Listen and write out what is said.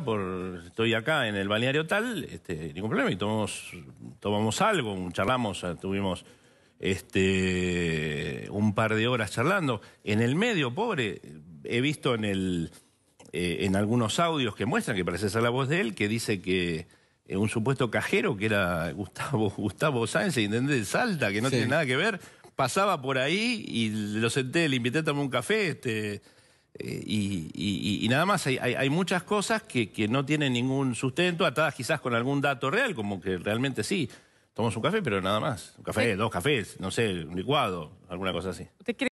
por estoy acá en el balneario tal, este, ningún problema, y tomamos, tomamos algo, charlamos, tuvimos este, un par de horas charlando. En el medio, pobre, he visto en, el, eh, en algunos audios que muestran, que parece ser la voz de él, que dice que eh, un supuesto cajero, que era Gustavo, Gustavo Sánchez, intendente Salta, que no tiene nada que ver, pasaba por ahí y lo senté, le invité a tomar un café, este eh, y, nada más, hay, muchas cosas que, que, no tienen ningún sustento, atadas quizás con algún dato real, como que realmente sí, tomamos un café, pero nada más. Un café, dos cafés, no sé, un licuado, alguna cosa así.